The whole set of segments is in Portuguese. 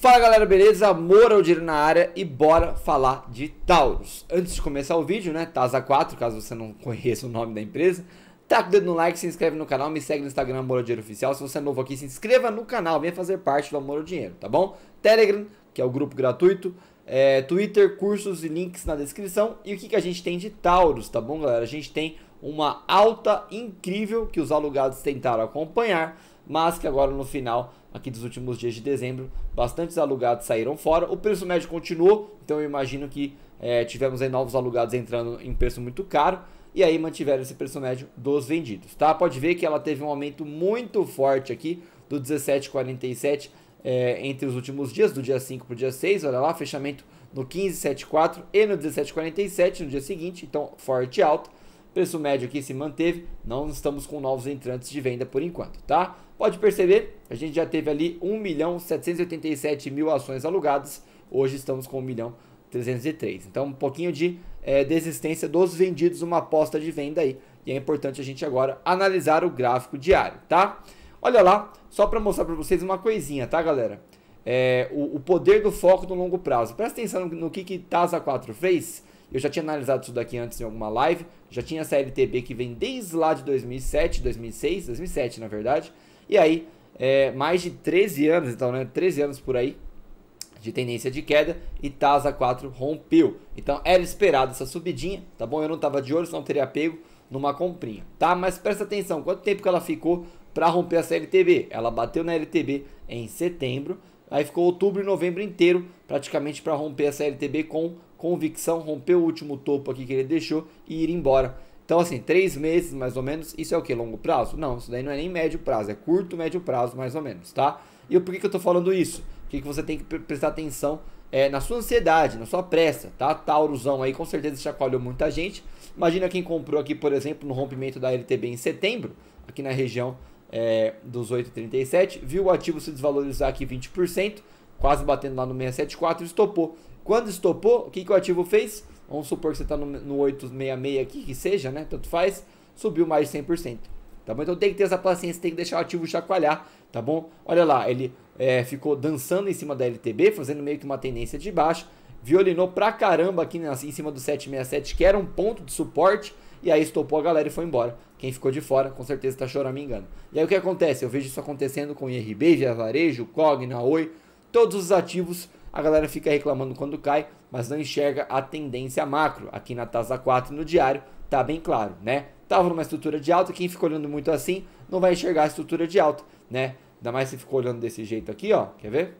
Fala galera, beleza? dinheiro na área e bora falar de Taurus. Antes de começar o vídeo, né, Taza 4, caso você não conheça o nome da empresa, Tá com o dedo no like, se inscreve no canal, me segue no Instagram Moura o Dinheiro Oficial. Se você é novo aqui, se inscreva no canal, venha fazer parte do Amor ao Dinheiro, tá bom? Telegram, que é o grupo gratuito, é, Twitter, cursos e links na descrição. E o que, que a gente tem de Taurus, tá bom galera? A gente tem uma alta incrível que os alugados tentaram acompanhar, mas que agora no final aqui dos últimos dias de dezembro, bastantes alugados saíram fora. O preço médio continuou, então eu imagino que é, tivemos aí novos alugados entrando em preço muito caro e aí mantiveram esse preço médio dos vendidos, tá? Pode ver que ela teve um aumento muito forte aqui do 17,47 é, entre os últimos dias, do dia 5 para o dia 6, olha lá, fechamento no 15,74 e no 17,47 no dia seguinte, então forte alta. Preço médio aqui se manteve, não estamos com novos entrantes de venda por enquanto, tá? Pode perceber, a gente já teve ali 1 milhão 787 mil ações alugadas, hoje estamos com 1 milhão 303. Então, um pouquinho de é, desistência dos vendidos, uma aposta de venda aí. E é importante a gente agora analisar o gráfico diário, tá? Olha lá, só para mostrar para vocês uma coisinha, tá, galera? É, o, o, poder do foco no longo prazo. Presta atenção no, no que, que TASA 4 fez. Eu já tinha analisado isso daqui antes em alguma live. Já tinha essa LTB que vem desde lá de 2007, 2006, 2007 na verdade e aí, é, mais de 13 anos, então, né? 13 anos por aí de tendência de queda e Tasa 4 rompeu. Então era esperado essa subidinha, tá bom? Eu não estava de olho, senão teria pego numa comprinha, tá? Mas presta atenção, quanto tempo que ela ficou para romper essa LTB? Ela bateu na LTB em setembro, aí ficou outubro e novembro inteiro praticamente para romper essa LTB com convicção, rompeu o último topo aqui que ele deixou e ir embora. Então, assim, três meses mais ou menos, isso é o que? Longo prazo? Não, isso daí não é nem médio prazo, é curto, médio prazo mais ou menos, tá? E por que, que eu tô falando isso? Porque que você tem que prestar atenção é, na sua ansiedade, na sua pressa, tá? Taurusão aí com certeza chacoalhou muita gente. Imagina quem comprou aqui, por exemplo, no rompimento da LTB em setembro, aqui na região é, dos 8,37, viu o ativo se desvalorizar aqui 20%, quase batendo lá no 674, estopou. Quando estopou, o que, que o ativo fez? Vamos supor que você está no, no 866 aqui, que seja, né? Tanto faz, subiu mais de 100%. Tá bom? Então tem que ter essa paciência, tem que deixar o ativo chacoalhar, tá bom? Olha lá, ele é, ficou dançando em cima da LTB, fazendo meio que uma tendência de baixo. Violinou pra caramba aqui em cima do 767, que era um ponto de suporte. E aí estopou a galera e foi embora. Quem ficou de fora, com certeza está choramingando. E aí o que acontece? Eu vejo isso acontecendo com IRB, Via Varejo, Cogna, Oi, todos os ativos a galera fica reclamando quando cai, mas não enxerga a tendência macro. Aqui na Tasa 4 no diário, tá bem claro, né? Tava tá numa estrutura de alta, quem fica olhando muito assim não vai enxergar a estrutura de alta, né? Ainda mais se ficou olhando desse jeito aqui, ó, quer ver?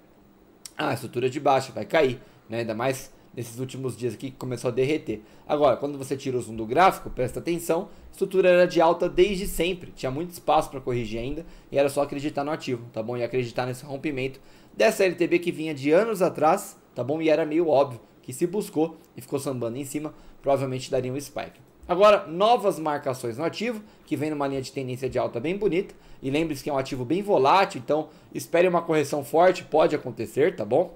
Ah, a estrutura de baixa vai cair, né? Ainda mais nesses últimos dias aqui que começou a derreter. Agora, quando você tira o zoom do gráfico, presta atenção, estrutura era de alta desde sempre, tinha muito espaço para corrigir ainda e era só acreditar no ativo, tá bom? E acreditar nesse rompimento dessa LTB que vinha de anos atrás, tá bom? E era meio óbvio que se buscou e ficou sambando em cima, provavelmente daria um spike. Agora, novas marcações no ativo, que vem numa linha de tendência de alta bem bonita. E lembre-se que é um ativo bem volátil, então espere uma correção forte, pode acontecer, tá bom?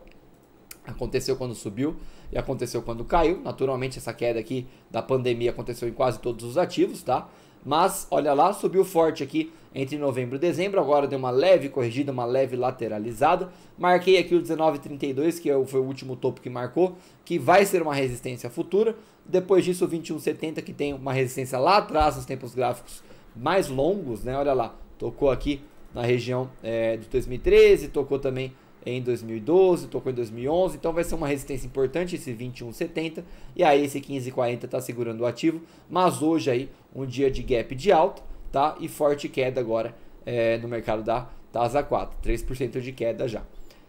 Aconteceu quando subiu e aconteceu quando caiu. Naturalmente, essa queda aqui da pandemia aconteceu em quase todos os ativos, tá? Mas, olha lá, subiu forte aqui entre novembro e dezembro. Agora deu uma leve corrigida, uma leve lateralizada. Marquei aqui o 19,32, que é foi o último topo que marcou, que vai ser uma resistência futura. Depois disso, o 21,70, que tem uma resistência lá atrás, nos tempos gráficos mais longos, né? Olha lá, tocou aqui na região é, de 2013, tocou também em 2012, tocou em 2011, então vai ser uma resistência importante esse 21,70 e aí esse 15,40 está segurando o ativo, mas hoje aí um dia de gap de alta, tá? E forte queda agora é, no mercado da Tasa 4, 3% de queda já.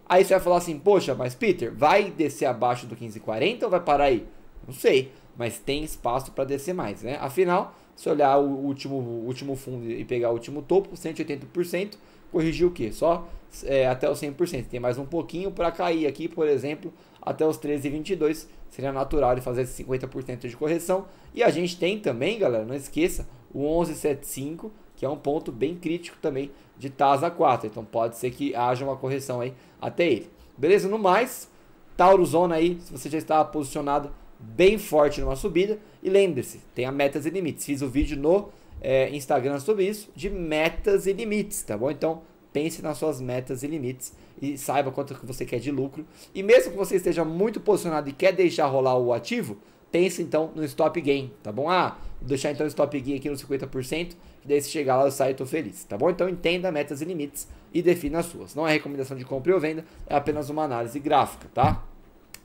Aí você vai falar assim, poxa, mas Peter, vai descer abaixo do 15,40 ou vai parar aí? Não sei, mas tem espaço para descer mais, né? Afinal, se olhar o último, o último fundo e pegar o último topo, 180%, corrigir o quê? Só é, até o 100%. Tem mais um pouquinho para cair aqui, por exemplo, até os 13,22 seria natural ele fazer esse 50% de correção. E a gente tem também, galera, não esqueça, o 11,75, que é um ponto bem crítico também de TASA 4. Então pode ser que haja uma correção aí até ele. Beleza? No mais, Tauro Zona aí, se você já estava posicionado bem forte numa subida. E lembre-se, tenha metas e limites. Fiz o um vídeo no é, Instagram sobre isso, de metas e limites, tá bom? Então pense nas suas metas e limites e saiba quanto que você quer de lucro. E mesmo que você esteja muito posicionado e quer deixar rolar o ativo, pense então no stop gain, tá bom? Ah, vou deixar então o stop gain aqui no 50%, que daí se chegar lá eu saio e tô feliz, tá bom? Então entenda metas e limites e defina as suas. Não é recomendação de compra ou venda, é apenas uma análise gráfica, tá?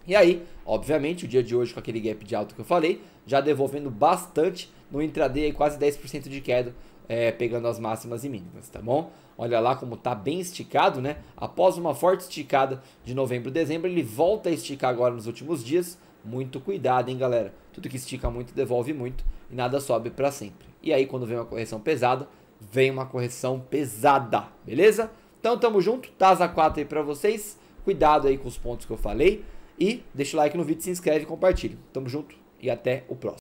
E aí, obviamente, o dia de hoje com aquele gap de alto que eu falei, já devolvendo bastante no intraday, quase 10% de queda é, pegando as máximas e mínimas, tá bom? Olha lá como tá bem esticado, né? Após uma forte esticada de novembro e dezembro, ele volta a esticar agora nos últimos dias. Muito cuidado, hein, galera? Tudo que estica muito devolve muito e nada sobe para sempre. E aí, quando vem uma correção pesada, vem uma correção pesada, beleza? Então, tamo junto. Taza 4 aí para vocês. Cuidado aí com os pontos que eu falei. E deixa o like no vídeo, se inscreve e compartilha. Tamo junto e até o próximo.